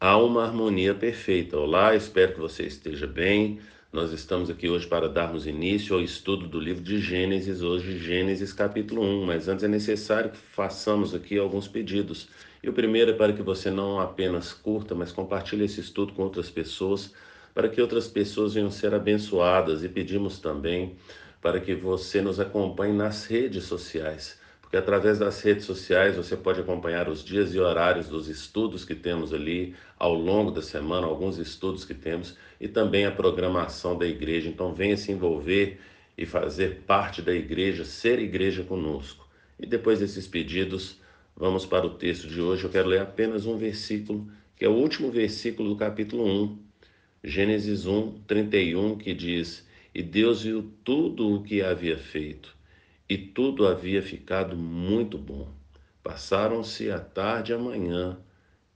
há uma harmonia perfeita. Olá, espero que você esteja bem. Nós estamos aqui hoje para darmos início ao estudo do livro de Gênesis, hoje Gênesis capítulo 1, mas antes é necessário que façamos aqui alguns pedidos. E o primeiro é para que você não apenas curta, mas compartilhe esse estudo com outras pessoas, para que outras pessoas venham ser abençoadas e pedimos também para que você nos acompanhe nas redes sociais que através das redes sociais você pode acompanhar os dias e horários dos estudos que temos ali ao longo da semana, alguns estudos que temos e também a programação da igreja. Então venha se envolver e fazer parte da igreja, ser igreja conosco. E depois desses pedidos, vamos para o texto de hoje. Eu quero ler apenas um versículo, que é o último versículo do capítulo 1, Gênesis 1, 31, que diz: E Deus viu tudo o que havia feito e tudo havia ficado muito bom. Passaram-se a tarde e a manhã,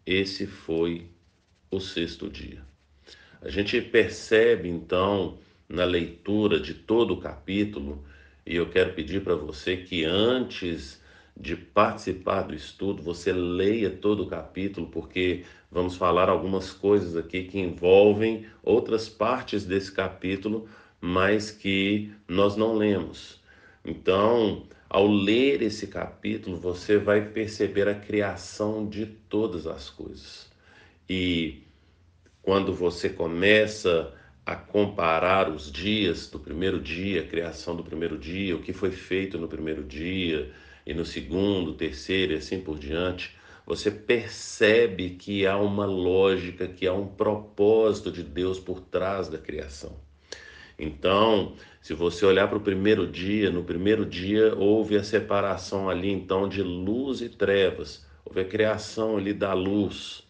esse foi o sexto dia. A gente percebe então na leitura de todo o capítulo, e eu quero pedir para você que antes de participar do estudo, você leia todo o capítulo, porque vamos falar algumas coisas aqui que envolvem outras partes desse capítulo, mas que nós não lemos. Então, ao ler esse capítulo, você vai perceber a criação de todas as coisas. E quando você começa a comparar os dias do primeiro dia, a criação do primeiro dia, o que foi feito no primeiro dia e no segundo, terceiro e assim por diante, você percebe que há uma lógica, que há um propósito de Deus por trás da criação. Então, se você olhar para o primeiro dia, no primeiro dia houve a separação ali então de luz e trevas, houve a criação ali da luz.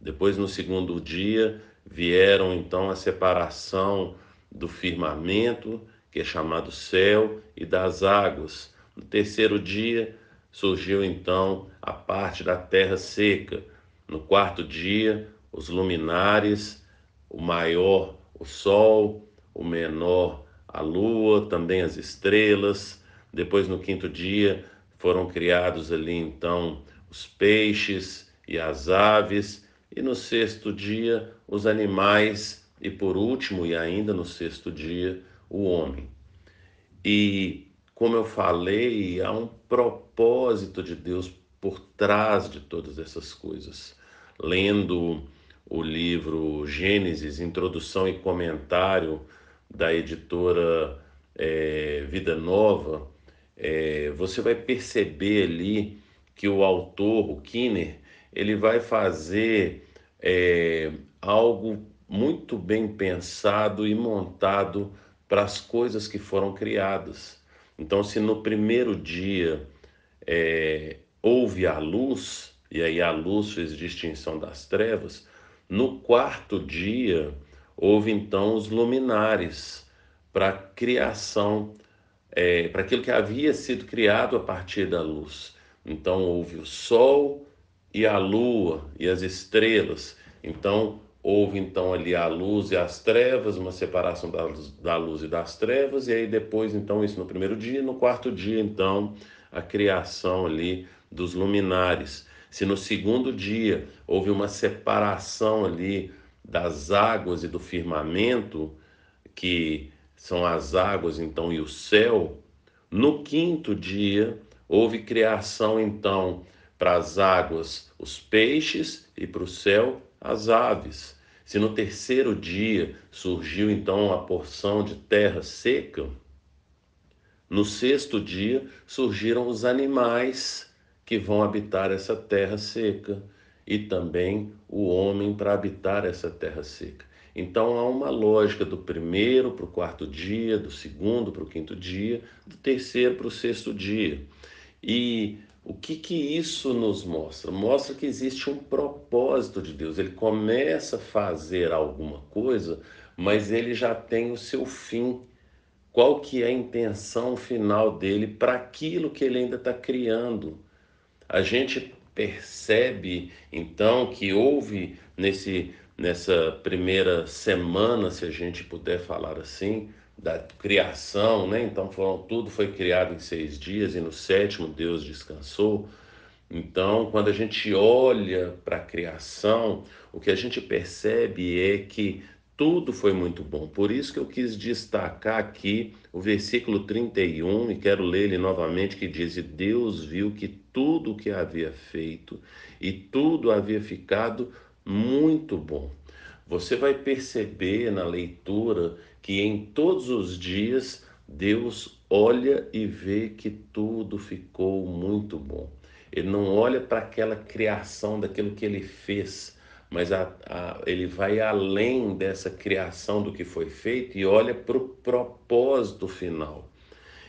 Depois, no segundo dia, vieram então a separação do firmamento, que é chamado céu, e das águas. No terceiro dia surgiu então a parte da terra seca. No quarto dia, os luminares, o maior, o sol, o menor a lua, também as estrelas. Depois, no quinto dia, foram criados ali então os peixes e as aves. E no sexto dia, os animais. E por último, e ainda no sexto dia, o homem. E como eu falei, há um propósito de Deus por trás de todas essas coisas. Lendo o livro Gênesis, introdução e comentário da editora é, Vida Nova, é, você vai perceber ali que o autor, o Kinner, ele vai fazer é, algo muito bem pensado e montado para as coisas que foram criadas. Então, se no primeiro dia é, houve a luz, e aí a luz fez distinção das trevas, no quarto dia houve então os luminares para a criação, é, para aquilo que havia sido criado a partir da luz. Então houve o sol e a lua e as estrelas. Então houve então ali a luz e as trevas, uma separação da luz, da luz e das trevas, e aí depois então isso no primeiro dia, no quarto dia então a criação ali dos luminares. Se no segundo dia houve uma separação ali das águas e do firmamento, que são as águas então e o céu, no quinto dia houve criação então para as águas os peixes e para o céu as aves. Se no terceiro dia surgiu então a porção de terra seca, no sexto dia surgiram os animais que vão habitar essa terra seca e também o homem para habitar essa terra seca. Então há uma lógica do primeiro para o quarto dia, do segundo para o quinto dia, do terceiro para o sexto dia. E o que, que isso nos mostra? Mostra que existe um propósito de Deus. Ele começa a fazer alguma coisa, mas ele já tem o seu fim. Qual que é a intenção final dele para aquilo que ele ainda está criando? A gente percebe então que houve nesse nessa primeira semana, se a gente puder falar assim, da criação, né? Então foram, tudo foi criado em seis dias e no sétimo Deus descansou. Então, quando a gente olha para a criação, o que a gente percebe é que tudo foi muito bom. Por isso que eu quis destacar aqui o versículo 31 e quero ler ele novamente que diz: "E Deus viu que tudo o que havia feito e tudo havia ficado muito bom". Você vai perceber na leitura que em todos os dias Deus olha e vê que tudo ficou muito bom. Ele não olha para aquela criação daquilo que ele fez, mas a, a, ele vai além dessa criação do que foi feito e olha para o propósito final.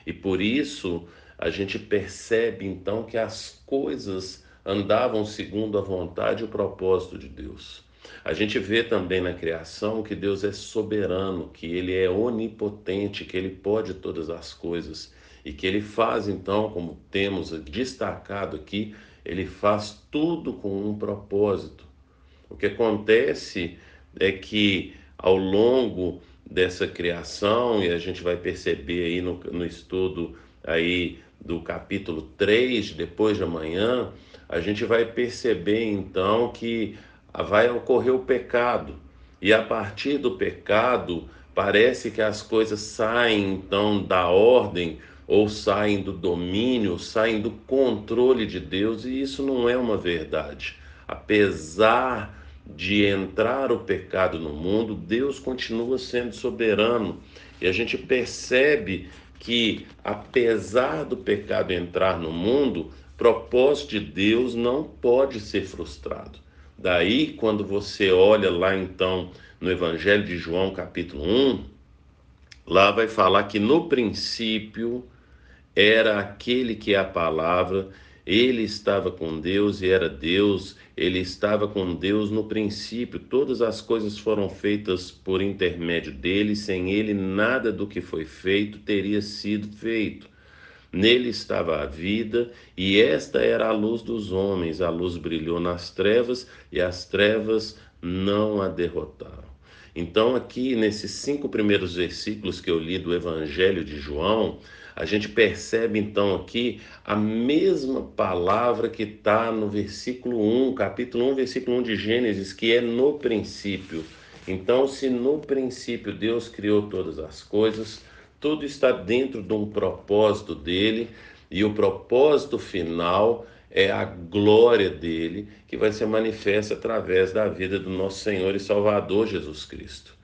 E por isso a gente percebe então que as coisas andavam segundo a vontade e o propósito de Deus. A gente vê também na criação que Deus é soberano, que ele é onipotente, que ele pode todas as coisas e que ele faz então, como temos destacado aqui, ele faz tudo com um propósito o que acontece é que ao longo dessa criação, e a gente vai perceber aí no, no estudo aí do capítulo 3, depois de amanhã, a gente vai perceber então que vai ocorrer o pecado. E a partir do pecado, parece que as coisas saem então da ordem, ou saem do domínio, saem do controle de Deus, e isso não é uma verdade. Apesar de entrar o pecado no mundo, Deus continua sendo soberano. E a gente percebe que, apesar do pecado entrar no mundo, o propósito de Deus não pode ser frustrado. Daí, quando você olha lá então no Evangelho de João, capítulo 1, lá vai falar que no princípio era aquele que é a palavra ele estava com Deus e era Deus, ele estava com Deus no princípio. Todas as coisas foram feitas por intermédio dele, sem ele nada do que foi feito teria sido feito. Nele estava a vida, e esta era a luz dos homens. A luz brilhou nas trevas, e as trevas não a derrotaram. Então, aqui nesses cinco primeiros versículos que eu li do Evangelho de João, a gente percebe então aqui a mesma palavra que está no versículo 1, capítulo 1, versículo 1 de Gênesis, que é no princípio. Então, se no princípio Deus criou todas as coisas, tudo está dentro de um propósito dele, e o propósito final é a glória dele que vai ser manifesta através da vida do nosso Senhor e Salvador Jesus Cristo.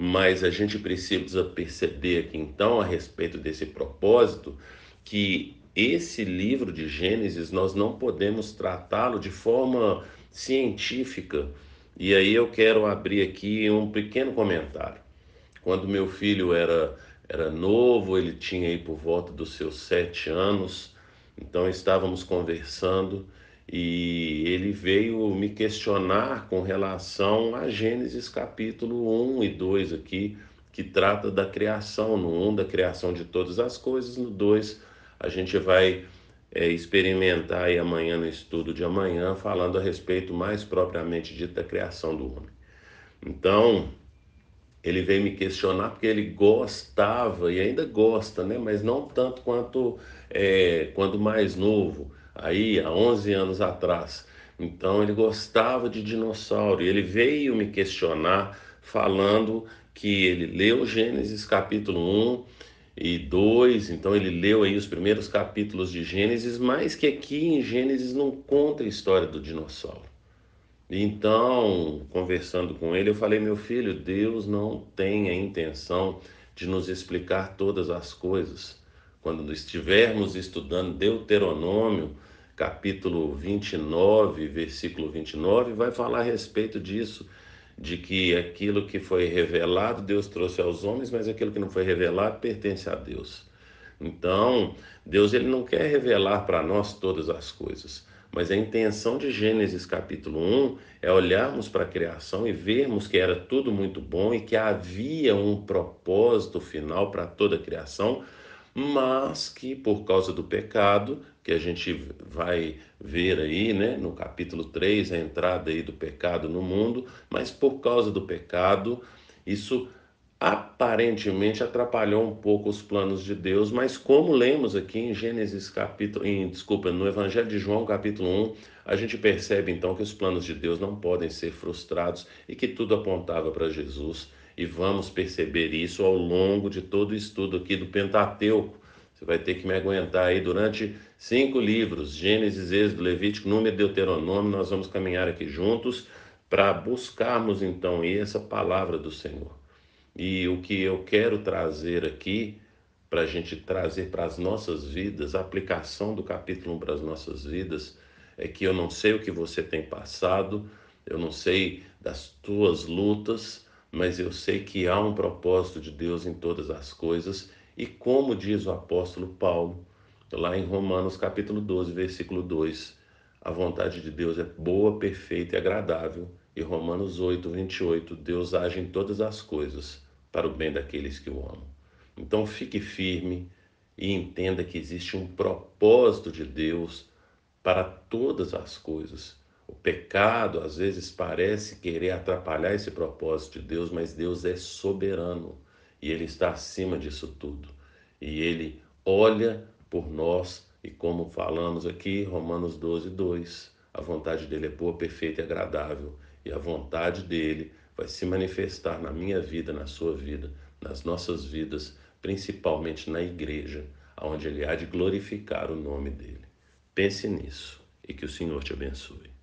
Mas a gente precisa perceber aqui então a respeito desse propósito que esse livro de Gênesis nós não podemos tratá-lo de forma científica. E aí eu quero abrir aqui um pequeno comentário. Quando meu filho era era novo, ele tinha aí por volta dos seus sete anos, então estávamos conversando e ele veio me questionar com relação a Gênesis capítulo 1 e 2 aqui, que trata da criação, no 1 da criação de todas as coisas, no 2 a gente vai é, experimentar aí amanhã no estudo de amanhã, falando a respeito mais propriamente dito da criação do homem. Então, ele veio me questionar porque ele gostava e ainda gosta, né? mas não tanto quanto é, quando mais novo aí há 11 anos atrás. Então ele gostava de dinossauro e ele veio me questionar falando que ele leu Gênesis capítulo 1 e 2, então ele leu aí os primeiros capítulos de Gênesis, mas que aqui em Gênesis não conta a história do dinossauro. Então, conversando com ele, eu falei: meu filho, Deus não tem a intenção de nos explicar todas as coisas. Quando estivermos estudando Deuteronômio, capítulo 29, versículo 29, vai falar a respeito disso, de que aquilo que foi revelado Deus trouxe aos homens, mas aquilo que não foi revelado pertence a Deus. Então, Deus ele não quer revelar para nós todas as coisas, mas a intenção de Gênesis capítulo 1 é olharmos para a criação e vermos que era tudo muito bom e que havia um propósito final para toda a criação, mas que por causa do pecado que a gente vai ver aí, né, no capítulo 3, a entrada aí do pecado no mundo, mas por causa do pecado, isso aparentemente atrapalhou um pouco os planos de Deus, mas como lemos aqui em Gênesis capítulo, em, desculpa, no Evangelho de João capítulo 1, a gente percebe então que os planos de Deus não podem ser frustrados e que tudo apontava para Jesus, e vamos perceber isso ao longo de todo o estudo aqui do Pentateuco. Você vai ter que me aguentar aí durante cinco livros: Gênesis, Êxodo, Levítico, Número, Deuteronômio. Nós vamos caminhar aqui juntos para buscarmos então essa palavra do Senhor. E o que eu quero trazer aqui, para a gente trazer para as nossas vidas, a aplicação do capítulo 1 para as nossas vidas, é que eu não sei o que você tem passado, eu não sei das tuas lutas, mas eu sei que há um propósito de Deus em todas as coisas e como diz o apóstolo Paulo, lá em Romanos capítulo 12, versículo 2, a vontade de Deus é boa, perfeita e agradável. E Romanos 8, 28, Deus age em todas as coisas para o bem daqueles que o amam. Então fique firme e entenda que existe um propósito de Deus para todas as coisas. O pecado às vezes parece querer atrapalhar esse propósito de Deus, mas Deus é soberano e Ele está acima disso tudo. E Ele olha por nós, e como falamos aqui, Romanos 12, 2, a vontade dele é boa, perfeita e agradável, e a vontade dele vai se manifestar na minha vida, na sua vida, nas nossas vidas, principalmente na igreja, onde ele há de glorificar o nome dele. Pense nisso e que o Senhor te abençoe.